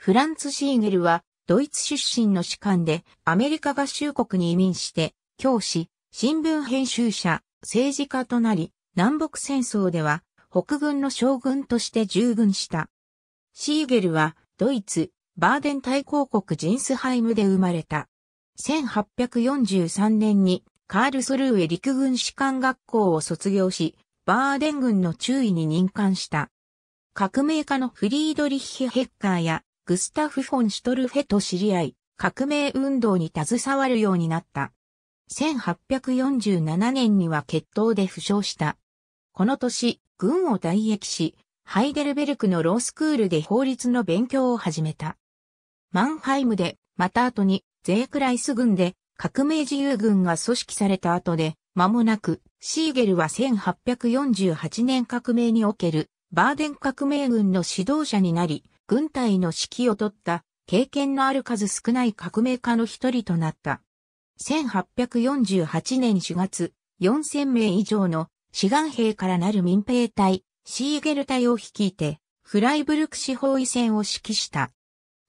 フランツ・シーゲルは、ドイツ出身の士官で、アメリカ合衆国に移民して、教師、新聞編集者、政治家となり、南北戦争では、北軍の将軍として従軍した。シーゲルは、ドイツ、バーデン大公国ジンスハイムで生まれた。1843年に、カールソルーへ陸軍士官学校を卒業し、バーデン軍の中尉に任官した。革命家のフリードリッヒ・ヘッカーやグスタフ・フォン・シュトルフェと知り合い、革命運動に携わるようになった。1847年には決闘で負傷した。この年、軍を退役し、ハイデルベルクのロースクールで法律の勉強を始めた。マンハイムで、また後に、ゼークライス軍で、革命自由軍が組織された後で、間もなく、シーゲルは1848年革命における、バーデン革命軍の指導者になり、軍隊の指揮を取った経験のある数少ない革命家の一人となった。1848年4月、4000名以上の志願兵からなる民兵隊、シーゲル隊を率いて、フライブルク市方位戦を指揮した。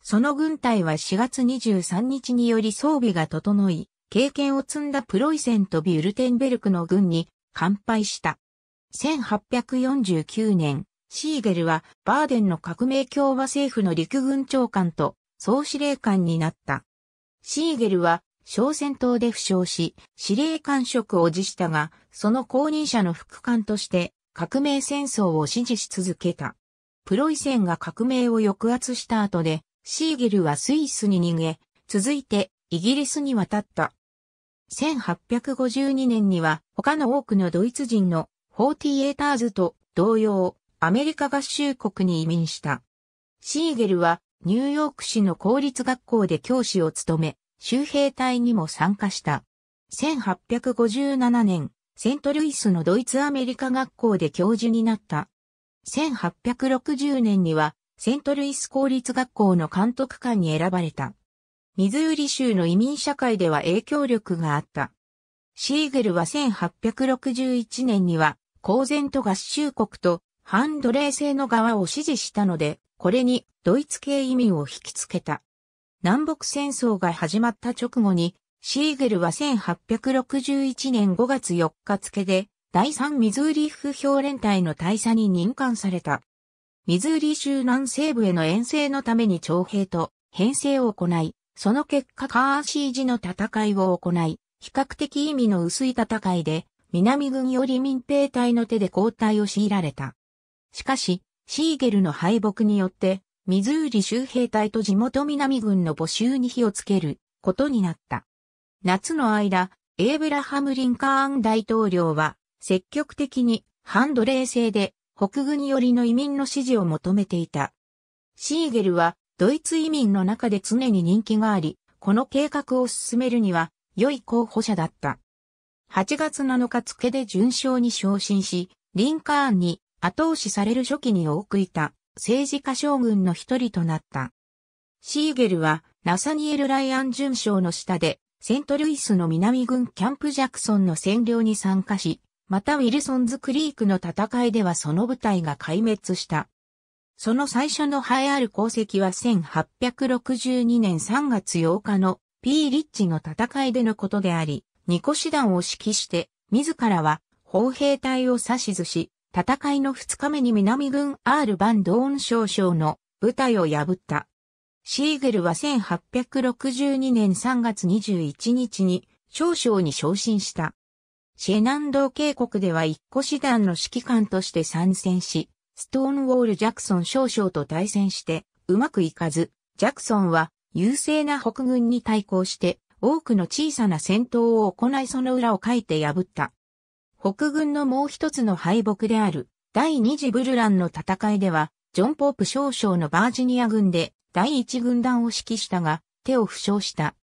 その軍隊は4月23日により装備が整い、経験を積んだプロイセンとビュルテンベルクの軍に完敗した。1849年、シーゲルはバーデンの革命共和政府の陸軍長官と総司令官になった。シーゲルは小戦闘で負傷し、司令官職を辞したが、その後任者の副官として革命戦争を支持し続けた。プロイセンが革命を抑圧した後で、シーゲルはスイスに逃げ、続いてイギリスに渡った。1852年には他の多くのドイツ人のフォーティエーターズと同様、アメリカ合衆国に移民した。シーゲルはニューヨーク市の公立学校で教師を務め、州兵隊にも参加した。1857年、セントルイスのドイツアメリカ学校で教授になった。1860年には、セントルイス公立学校の監督官に選ばれた。ミズーリ州の移民社会では影響力があった。シーゲルは1861年には、公然と合衆国と反奴隷制の側を支持したので、これにドイツ系移民を引きつけた。南北戦争が始まった直後に、シーゲルは1861年5月4日付で、第三ミズーリ不評連隊の大佐に任官された。ミズーリ州南西部への遠征のために徴兵と編成を行い、その結果カーシージの戦いを行い、比較的意味の薄い戦いで、南軍より民兵隊の手で交代を強いられた。しかし、シーゲルの敗北によって、ミズーリ州兵隊と地元南軍の募集に火をつけることになった。夏の間、エーブラハム・リンカーン大統領は積極的に反奴隷制で北軍寄りの移民の支持を求めていた。シーゲルはドイツ移民の中で常に人気があり、この計画を進めるには良い候補者だった。8月7日付で順将に昇進し、リンカーンに後押しされる初期に多くいた政治家将軍の一人となった。シーゲルはナサニエル・ライアン巡将の下でセントルイスの南軍キャンプ・ジャクソンの占領に参加し、またウィルソンズ・クリークの戦いではその部隊が壊滅した。その最初の栄えある功績は1862年3月8日のピーリッチの戦いでのことであり、二コ師団を指揮して、自らは砲兵隊を指図し、戦いの2日目に南軍 R バンドーン少将の部隊を破った。シーゲルは1862年3月21日に少将に昇進した。シェナンドー渓谷では一個師団の指揮官として参戦し、ストーンウォール・ジャクソン少将と対戦して、うまくいかず、ジャクソンは優勢な北軍に対抗して、多くの小さな戦闘を行いその裏を書いて破った。北軍のもう一つの敗北である、第二次ブルランの戦いでは、ジョン・ポープ少将のバージニア軍で第一軍団を指揮したが、手を負傷した。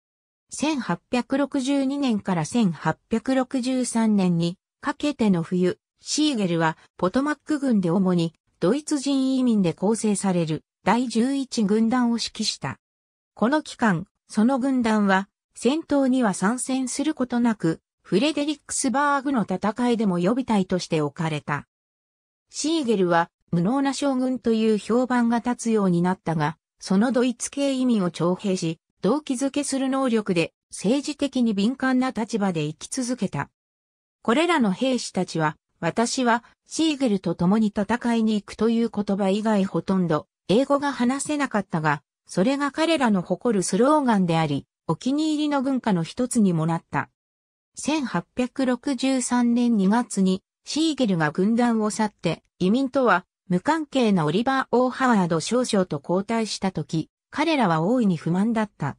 1862年から1863年にかけての冬、シーゲルはポトマック軍で主にドイツ人移民で構成される第11軍団を指揮した。この期間、その軍団は戦闘には参戦することなくフレデリックスバーグの戦いでも予備隊として置かれた。シーゲルは無能な将軍という評判が立つようになったが、そのドイツ系移民を徴兵し、動機づけする能力で政治的に敏感な立場で生き続けた。これらの兵士たちは、私はシーゲルと共に戦いに行くという言葉以外ほとんど英語が話せなかったが、それが彼らの誇るスローガンであり、お気に入りの文化の一つにもなった。1863年2月にシーゲルが軍団を去って移民とは無関係なオリバー・オー・ハワード少将と交代した時、彼らは大いに不満だった。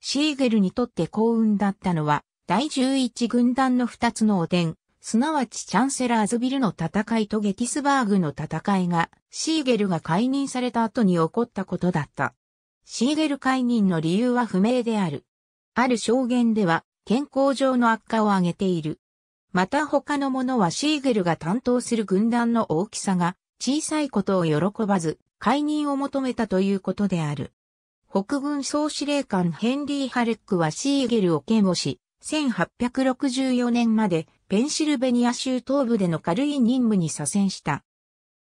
シーゲルにとって幸運だったのは、第11軍団の2つの汚点、すなわちチャンセラーズビルの戦いとゲティスバーグの戦いが、シーゲルが解任された後に起こったことだった。シーゲル解任の理由は不明である。ある証言では、健康上の悪化を挙げている。また他の者はシーゲルが担当する軍団の大きさが小さいことを喜ばず解任を求めたということである。北軍総司令官ヘンリー・ハレックはシーゲルを嫌護し、1864年までペンシルベニア州東部での軽い任務に左遷した。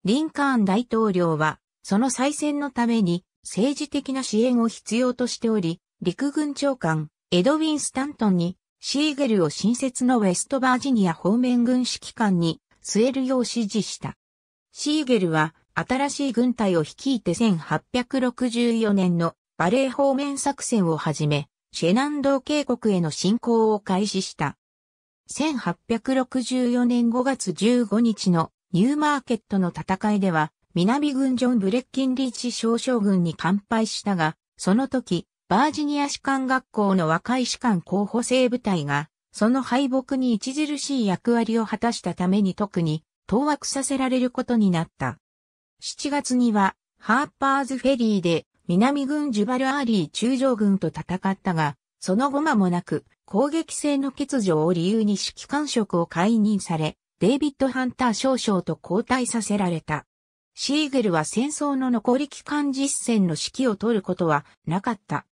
リンカーン大統領は、その再選のために政治的な支援を必要としており、陸軍長官、エドウィン・スタントンに、シーゲルを新設のウェストバージニア方面軍指揮官に据えるよう指示した。シーゲルは、新しい軍隊を率いて1864年のバレー方面作戦をはじめ、シェナンドー渓谷への侵攻を開始した。1864年5月15日のニューマーケットの戦いでは、南軍ジョン・ブレッキンリーチ少将軍に完敗したが、その時、バージニア士官学校の若い士官候補生部隊が、その敗北に著しい役割を果たしたために特に、当惑させられることになった。7月には、ハーパーズフェリーで、南軍ジュバルアーリー中将軍と戦ったが、その後間もなく、攻撃性の欠如を理由に指揮官職を解任され、デイビッド・ハンター少将と交代させられた。シーゲルは戦争の残り期間実戦の指揮を取ることはなかった。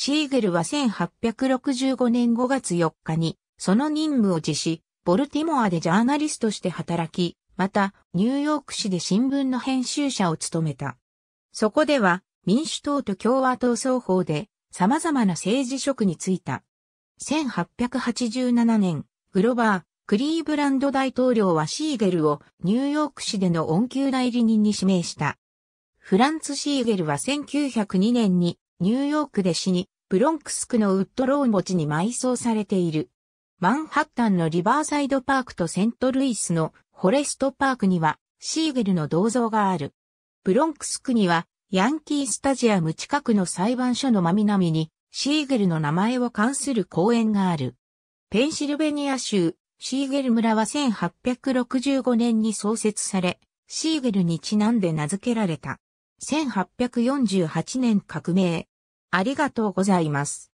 シーゲルは1865年5月4日に、その任務を辞し、ボルティモアでジャーナリストして働き、また、ニューヨーク市で新聞の編集者を務めた。そこでは、民主党と共和党双方で、様々な政治職に就いた。1887年、グロバー、クリーブランド大統領はシーゲルをニューヨーク市での恩給代理人に指名した。フランツ・シーゲルは1902年にニューヨークで死に、ブロンクス区のウッドローン墓地に埋葬されている。マンハッタンのリバーサイドパークとセントルイスのフォレストパークにはシーゲルの銅像がある。ブロンクス区にはヤンキースタジアム近くの裁判所の真南にシーゲルの名前を冠する公園がある。ペンシルベニア州シーゲル村は1865年に創設され、シーゲルにちなんで名付けられた。1848年革命。ありがとうございます。